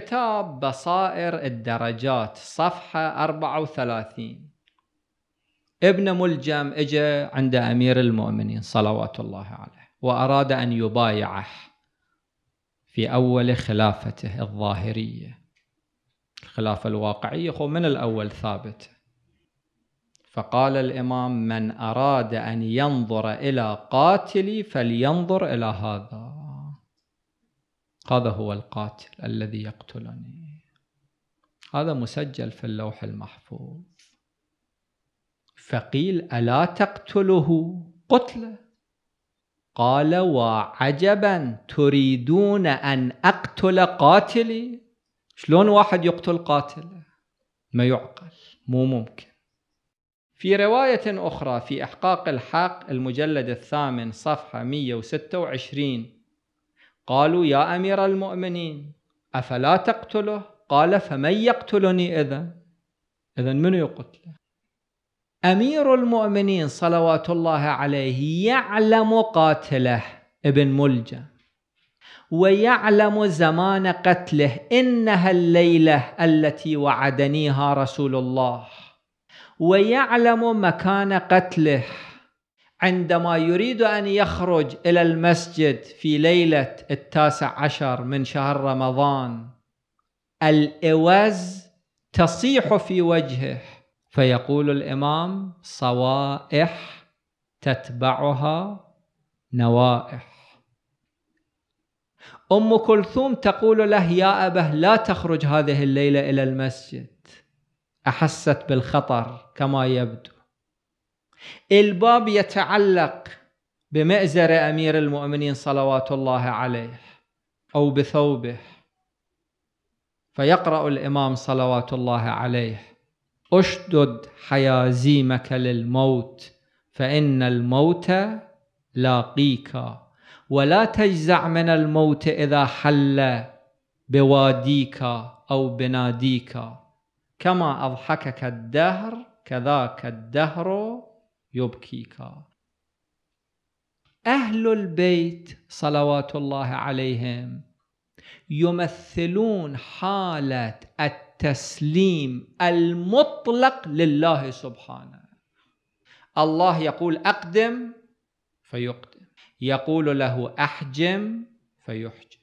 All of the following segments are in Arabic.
كتاب بصائر الدرجات صفحة 34 ابن ملجم اجى عند أمير المؤمنين صلوات الله عليه وأراد أن يبايعه في أول خلافته الظاهرية الخلافة الواقعية هو من الأول ثابت فقال الإمام من أراد أن ينظر إلى قاتلي فلينظر إلى هذا هذا هو القاتل الذي يقتلني هذا مسجل في اللوح المحفوظ فقيل ألا تقتله قتله قال وعجبا تريدون أن أقتل قاتلي شلون واحد يقتل قاتله ما يعقل مو ممكن في رواية أخرى في إحقاق الحق المجلد الثامن صفحة 126 قالوا يا أمير المؤمنين أفلا تقتله قال فمن يقتلني إذا إذا من يقتله أمير المؤمنين صلوات الله عليه يعلم قاتله ابن ملجم ويعلم زمان قتله إنها الليلة التي وعدنيها رسول الله ويعلم مكان قتله عندما يريد أن يخرج إلى المسجد في ليلة التاسع عشر من شهر رمضان الإوز تصيح في وجهه فيقول الإمام صوائح تتبعها نوائح أم كلثوم تقول له يا أبه لا تخرج هذه الليلة إلى المسجد أحست بالخطر كما يبدو الباب يتعلق بمئزر امير المؤمنين صلوات الله عليه او بثوبه فيقرا الامام صلوات الله عليه اشدد حيازيمك للموت فان الموت لاقيك ولا تجزع من الموت اذا حل بواديك او بناديك كما اضحكك الدهر كذاك الدهر يبكيك اهل البيت صلوات الله عليهم يمثلون حاله التسليم المطلق لله سبحانه الله يقول اقدم فيقدم يقول له احجم فيحجم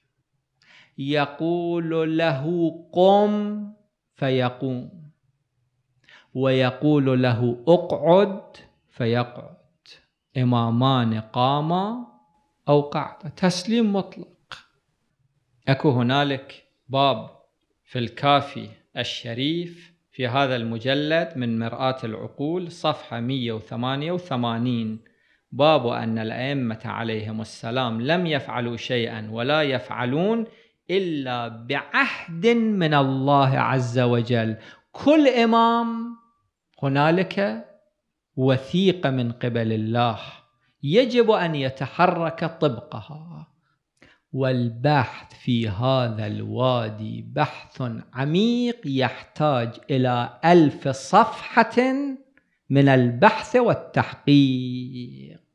يقول له قم فيقوم ويقول له اقعد فيقعد إمامان قاما أو قعد تسليم مطلق أكو هنالك باب في الكافي الشريف في هذا المجلد من مرآة العقول صفحة 188 باب أن الأئمة عليهم السلام لم يفعلوا شيئا ولا يفعلون إلا بعهد من الله عز وجل كل إمام هنالك وثيقه من قبل الله يجب ان يتحرك طبقها والبحث في هذا الوادي بحث عميق يحتاج الى الف صفحه من البحث والتحقيق